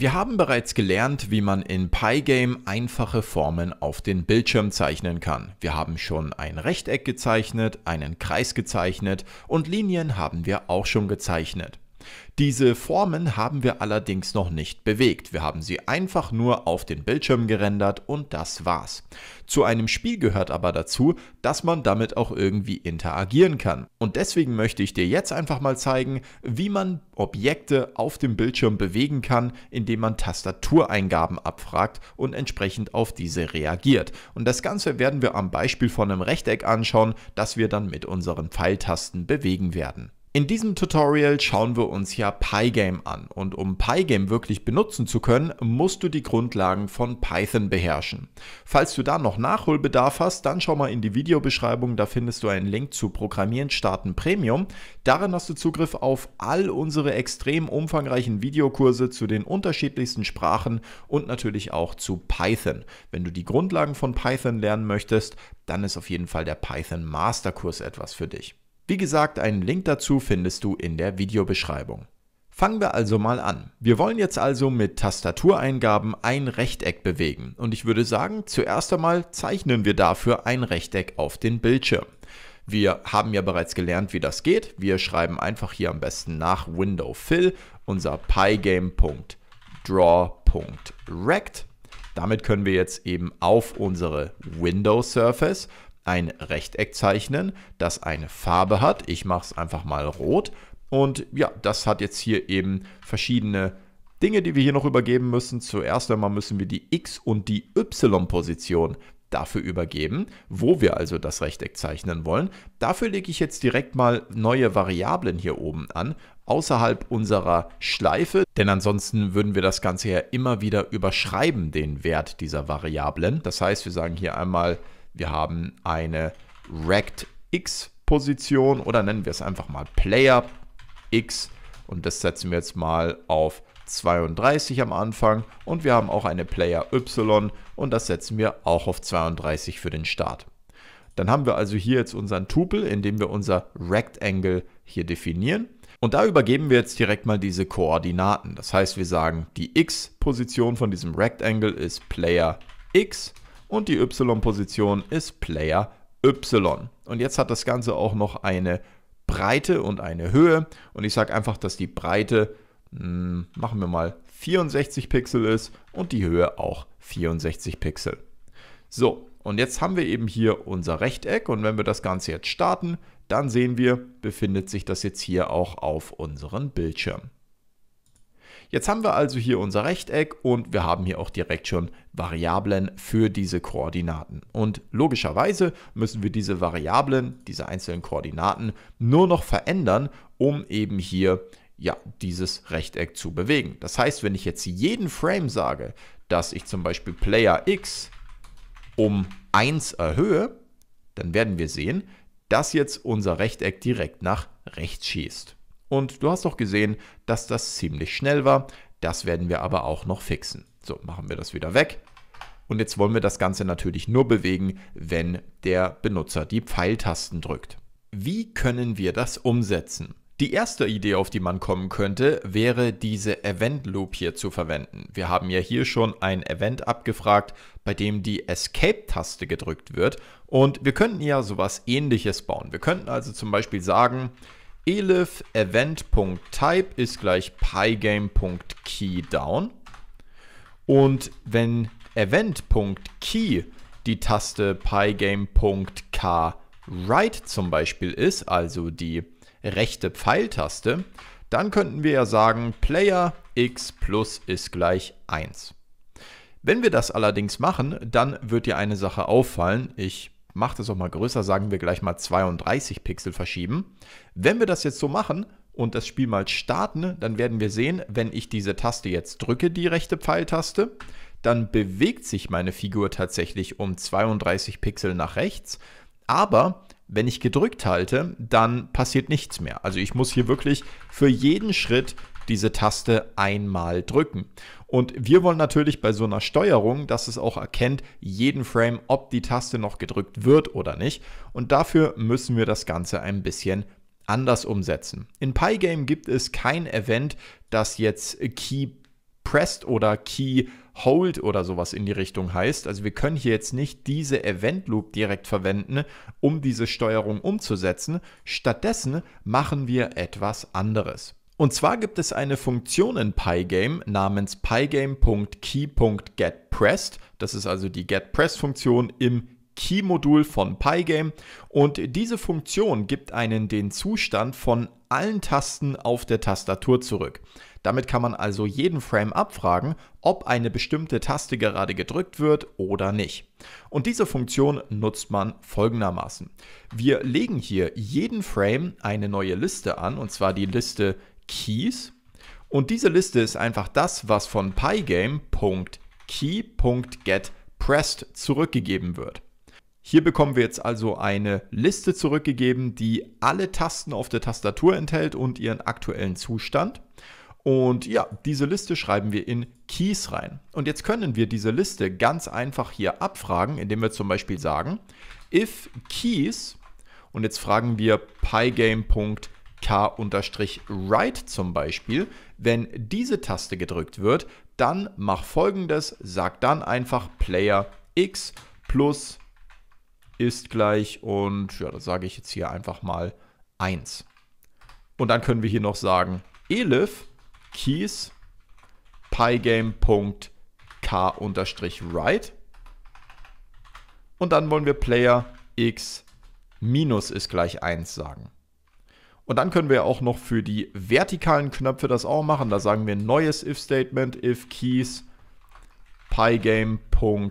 Wir haben bereits gelernt, wie man in Pygame einfache Formen auf den Bildschirm zeichnen kann. Wir haben schon ein Rechteck gezeichnet, einen Kreis gezeichnet und Linien haben wir auch schon gezeichnet. Diese Formen haben wir allerdings noch nicht bewegt. Wir haben sie einfach nur auf den Bildschirm gerendert und das war's. Zu einem Spiel gehört aber dazu, dass man damit auch irgendwie interagieren kann. Und deswegen möchte ich dir jetzt einfach mal zeigen, wie man Objekte auf dem Bildschirm bewegen kann, indem man Tastatureingaben abfragt und entsprechend auf diese reagiert. Und das Ganze werden wir am Beispiel von einem Rechteck anschauen, das wir dann mit unseren Pfeiltasten bewegen werden. In diesem Tutorial schauen wir uns ja Pygame an und um Pygame wirklich benutzen zu können, musst du die Grundlagen von Python beherrschen. Falls du da noch Nachholbedarf hast, dann schau mal in die Videobeschreibung, da findest du einen Link zu Programmieren starten Premium. Darin hast du Zugriff auf all unsere extrem umfangreichen Videokurse zu den unterschiedlichsten Sprachen und natürlich auch zu Python. Wenn du die Grundlagen von Python lernen möchtest, dann ist auf jeden Fall der Python Masterkurs etwas für dich. Wie gesagt, einen Link dazu findest du in der Videobeschreibung. Fangen wir also mal an. Wir wollen jetzt also mit Tastatureingaben ein Rechteck bewegen und ich würde sagen, zuerst einmal zeichnen wir dafür ein Rechteck auf den Bildschirm. Wir haben ja bereits gelernt, wie das geht. Wir schreiben einfach hier am besten nach Window Fill unser pygame.draw.rect. Damit können wir jetzt eben auf unsere Window Surface ein Rechteck zeichnen, das eine Farbe hat. Ich mache es einfach mal rot. Und ja, das hat jetzt hier eben verschiedene Dinge, die wir hier noch übergeben müssen. Zuerst einmal müssen wir die X- und die Y-Position dafür übergeben, wo wir also das Rechteck zeichnen wollen. Dafür lege ich jetzt direkt mal neue Variablen hier oben an, außerhalb unserer Schleife, denn ansonsten würden wir das Ganze ja immer wieder überschreiben, den Wert dieser Variablen. Das heißt, wir sagen hier einmal wir haben eine Racked Position oder nennen wir es einfach mal Player X und das setzen wir jetzt mal auf 32 am Anfang und wir haben auch eine Player Y und das setzen wir auch auf 32 für den Start. Dann haben wir also hier jetzt unseren Tupel, in dem wir unser Rectangle hier definieren. Und da übergeben wir jetzt direkt mal diese Koordinaten. Das heißt, wir sagen, die x-Position von diesem Rectangle ist Player x und die Y-Position ist Player Y. Und jetzt hat das Ganze auch noch eine Breite und eine Höhe. Und ich sage einfach, dass die Breite, mh, hm, machen wir mal 64 Pixel ist und die Höhe auch 64 Pixel. So, und jetzt haben wir eben hier unser Rechteck und wenn wir das Ganze jetzt starten, dann sehen wir, befindet sich das jetzt hier auch auf unserem Bildschirm. Jetzt haben wir also hier unser Rechteck und wir haben hier auch direkt schon Variablen für diese Koordinaten. Und logischerweise müssen wir diese Variablen, diese einzelnen Koordinaten nur noch verändern, um eben hier ja, dieses Rechteck zu bewegen. Das heißt, wenn ich jetzt jeden Frame sage, dass ich zum Beispiel Player X um 1 erhöhe, dann werden wir sehen, dass jetzt unser Rechteck direkt nach rechts schießt. Und du hast doch gesehen, dass das ziemlich schnell war. Das werden wir aber auch noch fixen. So, machen wir das wieder weg. Und jetzt wollen wir das Ganze natürlich nur bewegen, wenn der Benutzer die Pfeiltasten drückt. Wie können wir das umsetzen? Die erste Idee, auf die man kommen könnte, wäre diese Event Loop hier zu verwenden. Wir haben ja hier schon ein Event abgefragt, bei dem die Escape-Taste gedrückt wird und wir könnten ja sowas ähnliches bauen. Wir könnten also zum Beispiel sagen, elif event.type ist gleich pygame.keydown. Und wenn event.key die Taste pygame.kwrite zum Beispiel ist, also die rechte Pfeiltaste, dann könnten wir ja sagen, Player x plus ist gleich 1. Wenn wir das allerdings machen, dann wird dir eine Sache auffallen. Ich mach das auch mal größer, sagen wir gleich mal 32 Pixel verschieben. Wenn wir das jetzt so machen und das Spiel mal starten, dann werden wir sehen, wenn ich diese Taste jetzt drücke, die rechte Pfeiltaste, dann bewegt sich meine Figur tatsächlich um 32 Pixel nach rechts, aber wenn ich gedrückt halte, dann passiert nichts mehr. Also ich muss hier wirklich für jeden Schritt diese Taste einmal drücken. Und wir wollen natürlich bei so einer Steuerung, dass es auch erkennt, jeden Frame, ob die Taste noch gedrückt wird oder nicht. Und dafür müssen wir das Ganze ein bisschen anders umsetzen. In Pygame gibt es kein Event, das jetzt Key Pressed oder Key Hold oder sowas in die Richtung heißt. Also wir können hier jetzt nicht diese Event Loop direkt verwenden, um diese Steuerung umzusetzen. Stattdessen machen wir etwas anderes. Und zwar gibt es eine Funktion in Pygame namens pygame.key.getPressed. Das ist also die getPressed-Funktion im Key-Modul von Pygame. Und diese Funktion gibt einen den Zustand von allen Tasten auf der Tastatur zurück. Damit kann man also jeden Frame abfragen, ob eine bestimmte Taste gerade gedrückt wird oder nicht. Und diese Funktion nutzt man folgendermaßen. Wir legen hier jeden Frame eine neue Liste an, und zwar die Liste Keys. Und diese Liste ist einfach das, was von pygame.key.getPressed zurückgegeben wird. Hier bekommen wir jetzt also eine Liste zurückgegeben, die alle Tasten auf der Tastatur enthält und ihren aktuellen Zustand. Und ja, diese Liste schreiben wir in Keys rein. Und jetzt können wir diese Liste ganz einfach hier abfragen, indem wir zum Beispiel sagen, if Keys, und jetzt fragen wir pygame.keys k right zum Beispiel. Wenn diese Taste gedrückt wird, dann mach folgendes, sag dann einfach Player X plus ist gleich und ja, das sage ich jetzt hier einfach mal 1. Und dann können wir hier noch sagen elif keys pygamek right und dann wollen wir Player X minus ist gleich 1 sagen. Und dann können wir auch noch für die vertikalen Knöpfe das auch machen. Da sagen wir neues if-Statement, if keys pygame.k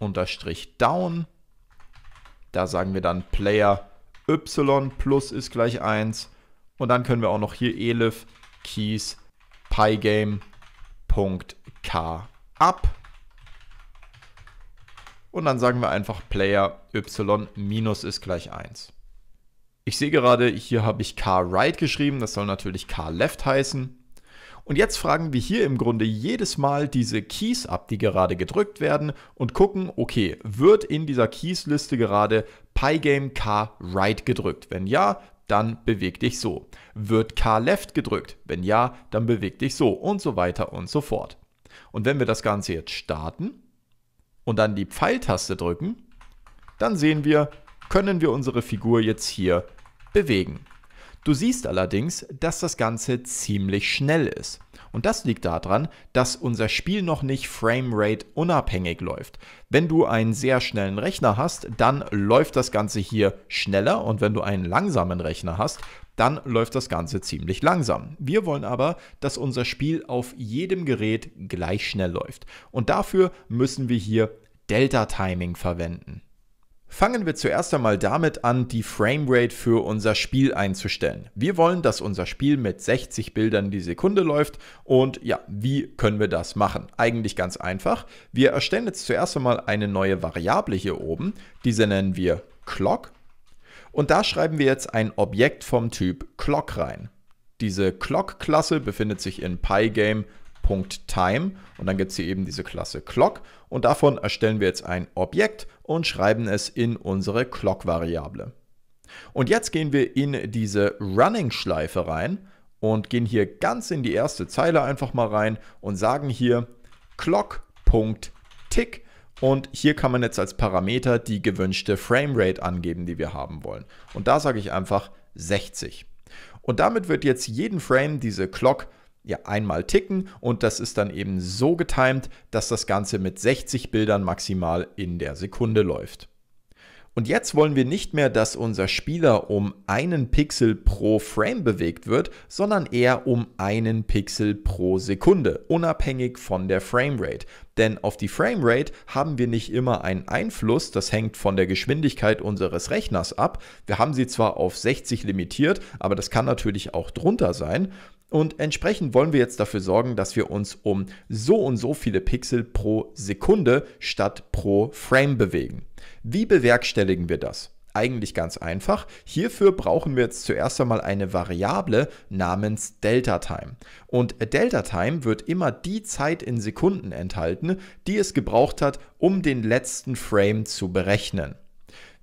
unterstrich down. Da sagen wir dann player y plus ist gleich 1. Und dann können wir auch noch hier elif keys pygame.k ab. Und dann sagen wir einfach player y minus ist gleich 1. Ich sehe gerade, hier habe ich car right geschrieben, das soll natürlich car left heißen. Und jetzt fragen wir hier im Grunde jedes Mal diese Keys ab, die gerade gedrückt werden und gucken, okay, wird in dieser Keys-Liste gerade Pygame car right gedrückt? Wenn ja, dann beweg dich so. Wird car left gedrückt? Wenn ja, dann beweg dich so und so weiter und so fort. Und wenn wir das Ganze jetzt starten und dann die Pfeiltaste drücken, dann sehen wir, können wir unsere Figur jetzt hier bewegen. Du siehst allerdings, dass das Ganze ziemlich schnell ist. Und das liegt daran, dass unser Spiel noch nicht Framerate unabhängig läuft. Wenn du einen sehr schnellen Rechner hast, dann läuft das Ganze hier schneller und wenn du einen langsamen Rechner hast, dann läuft das Ganze ziemlich langsam. Wir wollen aber, dass unser Spiel auf jedem Gerät gleich schnell läuft. Und dafür müssen wir hier Delta Timing verwenden. Fangen wir zuerst einmal damit an, die Framerate für unser Spiel einzustellen. Wir wollen, dass unser Spiel mit 60 Bildern die Sekunde läuft und ja, wie können wir das machen? Eigentlich ganz einfach. Wir erstellen jetzt zuerst einmal eine neue Variable hier oben, diese nennen wir Clock und da schreiben wir jetzt ein Objekt vom Typ Clock rein. Diese Clock-Klasse befindet sich in Pygame Time und dann gibt es hier eben diese Klasse Clock und davon erstellen wir jetzt ein Objekt und schreiben es in unsere Clock-Variable. Und jetzt gehen wir in diese Running-Schleife rein und gehen hier ganz in die erste Zeile einfach mal rein und sagen hier Clock.tick und hier kann man jetzt als Parameter die gewünschte Framerate angeben, die wir haben wollen. Und da sage ich einfach 60. Und damit wird jetzt jeden Frame diese Clock ja, einmal ticken und das ist dann eben so getimed, dass das Ganze mit 60 Bildern maximal in der Sekunde läuft. Und jetzt wollen wir nicht mehr, dass unser Spieler um einen Pixel pro Frame bewegt wird, sondern eher um einen Pixel pro Sekunde, unabhängig von der Framerate. Denn auf die Framerate haben wir nicht immer einen Einfluss, das hängt von der Geschwindigkeit unseres Rechners ab. Wir haben sie zwar auf 60 limitiert, aber das kann natürlich auch drunter sein. Und entsprechend wollen wir jetzt dafür sorgen, dass wir uns um so und so viele Pixel pro Sekunde statt pro Frame bewegen. Wie bewerkstelligen wir das? Eigentlich ganz einfach. Hierfür brauchen wir jetzt zuerst einmal eine Variable namens Delta Time. Und Delta Time wird immer die Zeit in Sekunden enthalten, die es gebraucht hat, um den letzten Frame zu berechnen.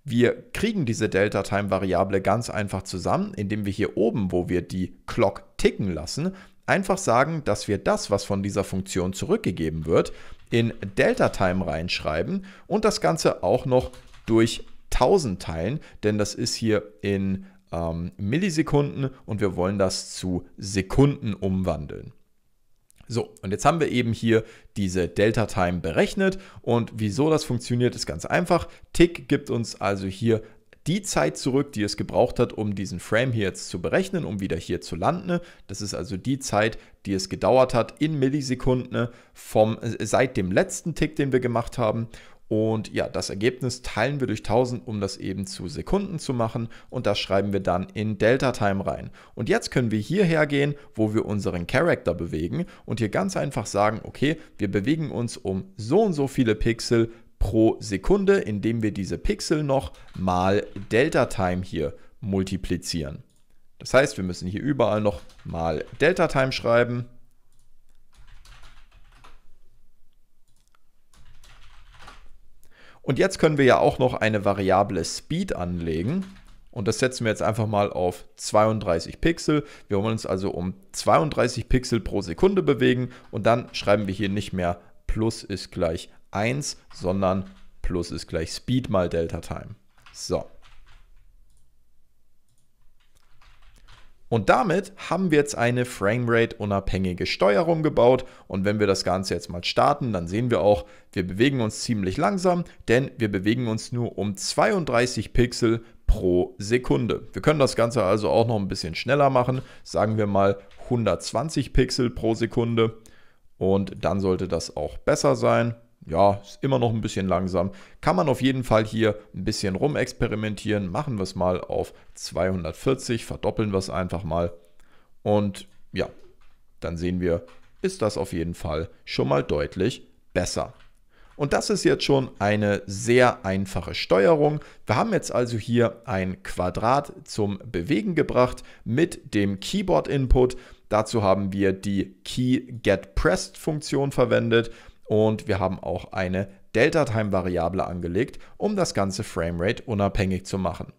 Wir kriegen diese Delta-Time-Variable ganz einfach zusammen, indem wir hier oben, wo wir die Clock ticken lassen, einfach sagen, dass wir das, was von dieser Funktion zurückgegeben wird, in Delta-Time reinschreiben und das Ganze auch noch durch 1000 teilen, denn das ist hier in ähm, Millisekunden und wir wollen das zu Sekunden umwandeln. So, und jetzt haben wir eben hier diese Delta Time berechnet und wieso das funktioniert, ist ganz einfach. Tick gibt uns also hier die Zeit zurück, die es gebraucht hat, um diesen Frame hier jetzt zu berechnen, um wieder hier zu landen. Das ist also die Zeit, die es gedauert hat in Millisekunden vom, äh, seit dem letzten Tick, den wir gemacht haben. Und ja, das Ergebnis teilen wir durch 1000, um das eben zu Sekunden zu machen. Und das schreiben wir dann in Delta Time rein. Und jetzt können wir hierher gehen, wo wir unseren Character bewegen und hier ganz einfach sagen, okay, wir bewegen uns um so und so viele Pixel pro Sekunde, indem wir diese Pixel noch mal Delta Time hier multiplizieren. Das heißt, wir müssen hier überall noch mal Delta Time schreiben. Und jetzt können wir ja auch noch eine Variable Speed anlegen. Und das setzen wir jetzt einfach mal auf 32 Pixel. Wir wollen uns also um 32 Pixel pro Sekunde bewegen. Und dann schreiben wir hier nicht mehr plus ist gleich 1, sondern plus ist gleich Speed mal Delta Time. So. Und damit haben wir jetzt eine Framerate-unabhängige Steuerung gebaut. Und wenn wir das Ganze jetzt mal starten, dann sehen wir auch, wir bewegen uns ziemlich langsam, denn wir bewegen uns nur um 32 Pixel pro Sekunde. Wir können das Ganze also auch noch ein bisschen schneller machen. Sagen wir mal 120 Pixel pro Sekunde. Und dann sollte das auch besser sein ja, ist immer noch ein bisschen langsam. Kann man auf jeden Fall hier ein bisschen rumexperimentieren. Machen wir es mal auf 240, verdoppeln wir es einfach mal. Und ja, dann sehen wir, ist das auf jeden Fall schon mal deutlich besser. Und das ist jetzt schon eine sehr einfache Steuerung. Wir haben jetzt also hier ein Quadrat zum Bewegen gebracht mit dem Keyboard-Input. Dazu haben wir die Key Get Pressed Funktion verwendet und wir haben auch eine Delta-Time-Variable angelegt, um das ganze Framerate unabhängig zu machen.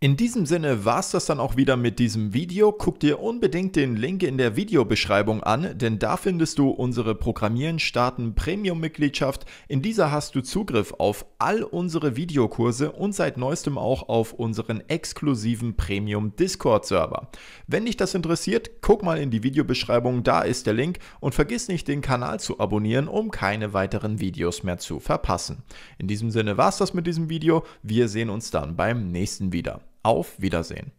In diesem Sinne war es das dann auch wieder mit diesem Video. Guck dir unbedingt den Link in der Videobeschreibung an, denn da findest du unsere Programmieren starten Premium Mitgliedschaft. In dieser hast du Zugriff auf all unsere Videokurse und seit neuestem auch auf unseren exklusiven Premium Discord Server. Wenn dich das interessiert, guck mal in die Videobeschreibung, da ist der Link und vergiss nicht den Kanal zu abonnieren, um keine weiteren Videos mehr zu verpassen. In diesem Sinne war es das mit diesem Video. Wir sehen uns dann beim nächsten wieder. Auf Wiedersehen.